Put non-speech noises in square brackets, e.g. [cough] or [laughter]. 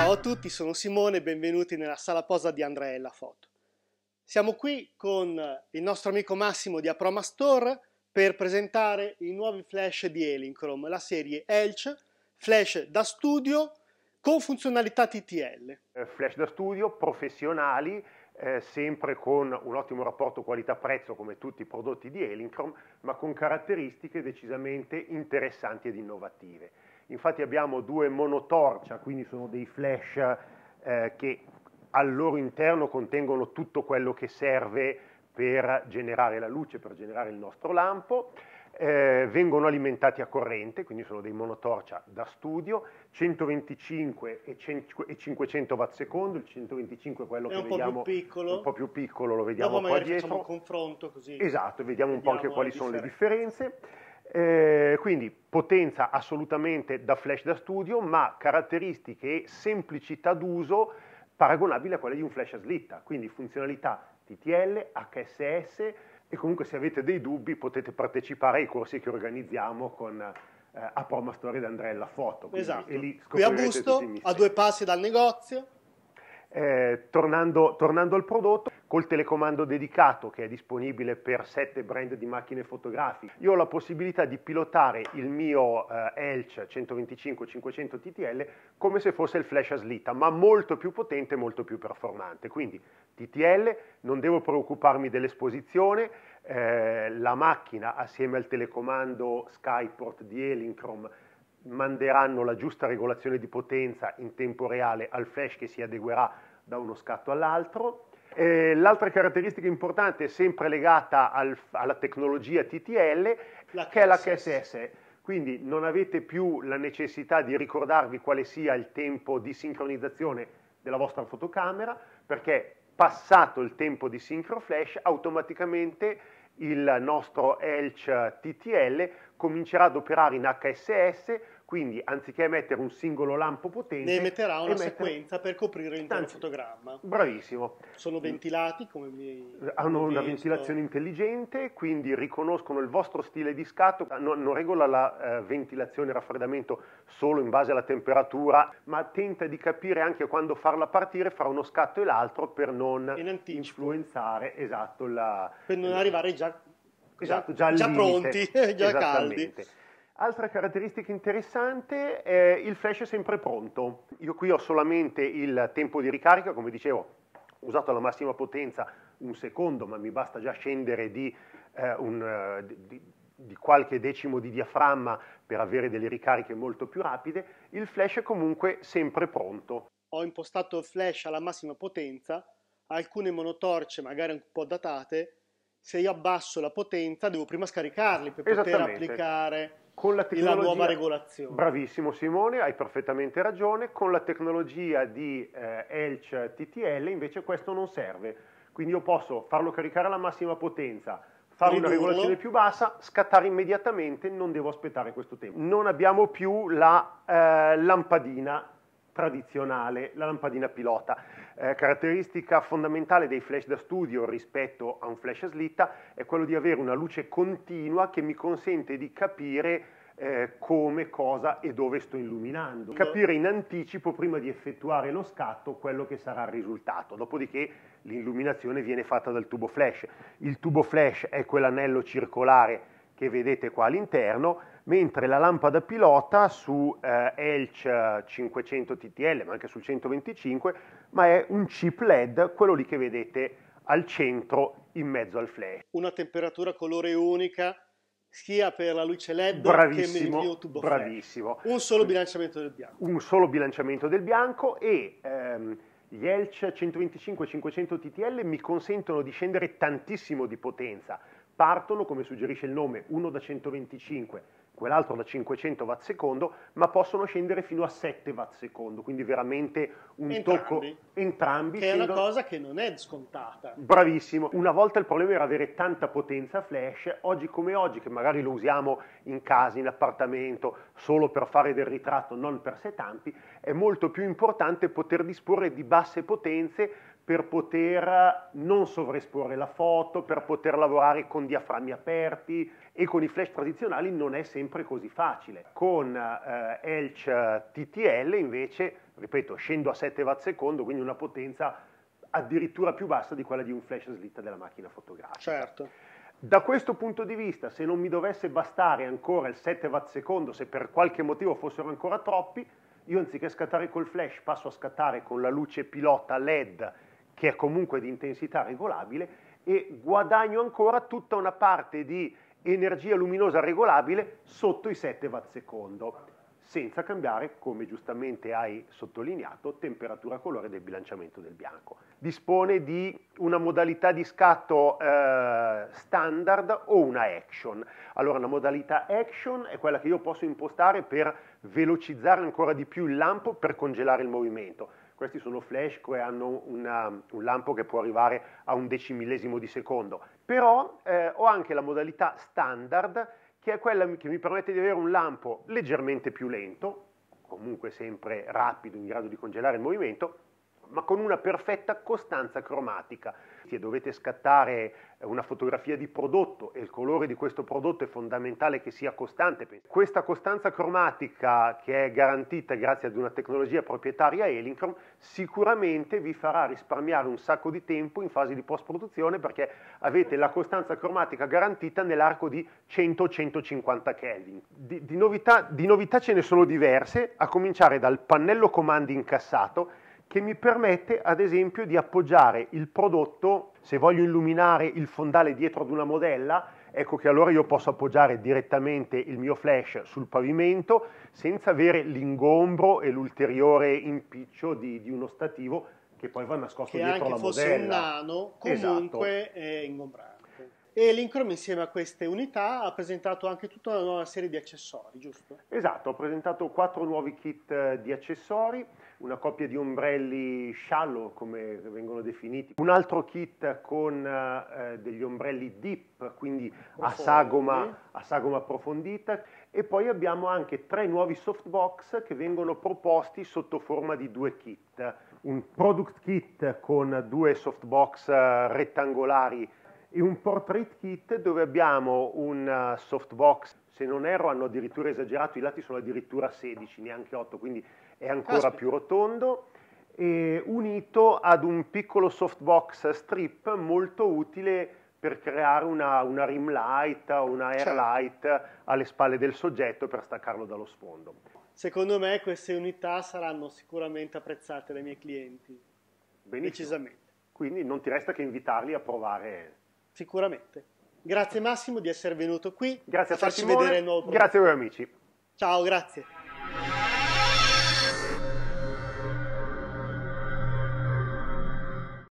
Ciao a tutti, sono Simone e benvenuti nella sala posa di Andreella Foto. Siamo qui con il nostro amico Massimo di Aproma Store per presentare i nuovi flash di Elinchrome, la serie Elch, flash da studio con funzionalità TTL. Eh, flash da studio, professionali, eh, sempre con un ottimo rapporto qualità-prezzo come tutti i prodotti di Elinchrome, ma con caratteristiche decisamente interessanti ed innovative. Infatti abbiamo due monotorcia, quindi sono dei flash eh, che al loro interno contengono tutto quello che serve per generare la luce, per generare il nostro lampo. Eh, vengono alimentati a corrente, quindi sono dei monotorcia da studio, 125 e, 100, e 500 watt secondo, il 125 è quello è che vediamo, piccolo. un po' più piccolo, lo vediamo Dopo qua dietro. Dopo magari facciamo un confronto così. Esatto, vediamo, vediamo un po' anche quali differenze. sono le differenze. Eh, quindi potenza assolutamente da flash da studio, ma caratteristiche e semplicità d'uso paragonabili a quelle di un flash a slitta, quindi funzionalità TTL, HSS e comunque se avete dei dubbi potete partecipare ai corsi che organizziamo con eh, a Proma Storia d'Andrella Foto. esatto. E lì Qui a Busto, a due passi dal negozio. Eh, tornando, tornando al prodotto, col telecomando dedicato che è disponibile per sette brand di macchine fotografiche. Io ho la possibilità di pilotare il mio eh, Elch 125-500 TTL come se fosse il flash a slitta, ma molto più potente e molto più performante. Quindi TTL, non devo preoccuparmi dell'esposizione, eh, la macchina assieme al telecomando Skyport di Elinchrom manderanno la giusta regolazione di potenza in tempo reale al flash che si adeguerà da uno scatto all'altro eh, l'altra caratteristica importante, sempre legata al, alla tecnologia TTL, la che è la KSS. Quindi non avete più la necessità di ricordarvi quale sia il tempo di sincronizzazione della vostra fotocamera, perché passato il tempo di sincro flash, automaticamente il nostro ELCH TTL comincerà ad operare in HSS, quindi anziché mettere un singolo lampo potente... Ne metterà una emettere... sequenza per coprire l'intero Anzi, fotogramma. Bravissimo. Sono mm. ventilati come mi... Hanno una visto. ventilazione intelligente, quindi riconoscono il vostro stile di scatto, non, non regola la eh, ventilazione e raffreddamento solo in base alla temperatura, ma tenta di capire anche quando farla partire fra uno scatto e l'altro per non in influenzare, esatto, la... Per non arrivare già esatto, già, già pronti, [laughs] già caldi. Altra caratteristica interessante è eh, il flash è sempre pronto. Io qui ho solamente il tempo di ricarica, come dicevo, usato alla massima potenza un secondo, ma mi basta già scendere di, eh, un, eh, di, di qualche decimo di diaframma per avere delle ricariche molto più rapide. Il flash è comunque sempre pronto. Ho impostato il flash alla massima potenza, alcune monotorce magari un po' datate, se io abbasso la potenza devo prima scaricarli per poter applicare con la, la, nuova regolazione. Bravissimo Simone, hai perfettamente ragione, con la tecnologia di eh, Elch TTL invece questo non serve, quindi io posso farlo caricare alla massima potenza, fare una regolazione più bassa, scattare immediatamente, non devo aspettare questo tempo. Non abbiamo più la eh, lampadina tradizionale, la lampadina pilota. Eh, caratteristica fondamentale dei flash da studio rispetto a un flash a slitta è quello di avere una luce continua che mi consente di capire eh, come, cosa e dove sto illuminando. Capire in anticipo, prima di effettuare lo scatto, quello che sarà il risultato. Dopodiché l'illuminazione viene fatta dal tubo flash. Il tubo flash è quell'anello circolare che vedete qua all'interno, mentre la lampada pilota su eh, Elch 500 eh, TTL, ma anche sul 125, ma è un chip LED, quello lì che vedete al centro in mezzo al flash. Una temperatura colore unica sia per la luce LED bravissimo, che per il tubo bravissimo. Flash. Un solo bilanciamento del bianco. Un solo bilanciamento del bianco e ehm, gli Elch 125 500 TTL mi consentono di scendere tantissimo di potenza, Partono, come suggerisce il nome, uno da 125, quell'altro da 500 watt secondo, ma possono scendere fino a 7 watt secondo, quindi veramente un entrambi. tocco entrambi. Che scendono... è una cosa che non è scontata. Bravissimo. Una volta il problema era avere tanta potenza flash, oggi come oggi, che magari lo usiamo in casa, in appartamento, solo per fare del ritratto, non per setampi, è molto più importante poter disporre di basse potenze per poter eh, non sovraesporre la foto, per poter lavorare con diaframmi aperti e con i flash tradizionali non è sempre così facile. Con eh, Elch eh, TTL invece, ripeto, scendo a 7 watt secondo, quindi una potenza addirittura più bassa di quella di un flash slitta della macchina fotografica. Certo. Da questo punto di vista, se non mi dovesse bastare ancora il 7 watt secondo, se per qualche motivo fossero ancora troppi, io anziché scattare col flash passo a scattare con la luce pilota LED che è comunque di intensità regolabile, e guadagno ancora tutta una parte di energia luminosa regolabile sotto i 7 watt/secondo, senza cambiare, come giustamente hai sottolineato, temperatura colore del bilanciamento del bianco. Dispone di una modalità di scatto eh, standard o una action. Allora, la modalità action è quella che io posso impostare per velocizzare ancora di più il lampo per congelare il movimento questi sono flash che hanno una, un lampo che può arrivare a un decimillesimo di secondo. Però eh, ho anche la modalità standard, che è quella che mi permette di avere un lampo leggermente più lento, comunque sempre rapido, in grado di congelare il movimento, ma con una perfetta costanza cromatica. Se dovete scattare una fotografia di prodotto e il colore di questo prodotto è fondamentale che sia costante. Questa costanza cromatica che è garantita grazie ad una tecnologia proprietaria Elinchrom sicuramente vi farà risparmiare un sacco di tempo in fase di post-produzione perché avete la costanza cromatica garantita nell'arco di 100-150 Kelvin. Di, di, novità, di novità ce ne sono diverse, a cominciare dal pannello comandi incassato che mi permette ad esempio di appoggiare il prodotto, se voglio illuminare il fondale dietro ad una modella, ecco che allora io posso appoggiare direttamente il mio flash sul pavimento senza avere l'ingombro e l'ulteriore impiccio di, di uno stativo che poi va nascosto che dietro la modella. Che anche fosse un nano, esatto. comunque esatto. è ingombrante. E l'Incrom insieme a queste unità ha presentato anche tutta una nuova serie di accessori, giusto? Esatto, ho presentato quattro nuovi kit eh, di accessori una coppia di ombrelli shallow, come vengono definiti, un altro kit con eh, degli ombrelli deep, quindi a sagoma, a sagoma, approfondita, e poi abbiamo anche tre nuovi softbox che vengono proposti sotto forma di due kit. Un product kit con due softbox eh, rettangolari e un portrait kit dove abbiamo un eh, softbox, se non erro hanno addirittura esagerato, i lati sono addirittura 16, neanche 8, quindi è ancora Aspetta. più rotondo e unito ad un piccolo softbox strip molto utile per creare una, una rim light o una air certo. light alle spalle del soggetto per staccarlo dallo sfondo. Secondo me queste unità saranno sicuramente apprezzate dai miei clienti. Benissimo. Decisamente. Quindi non ti resta che invitarli a provare. Sicuramente. Grazie Massimo di essere venuto qui. Grazie a, a farci Simone. vedere il nuovo Grazie a voi amici. Ciao, grazie.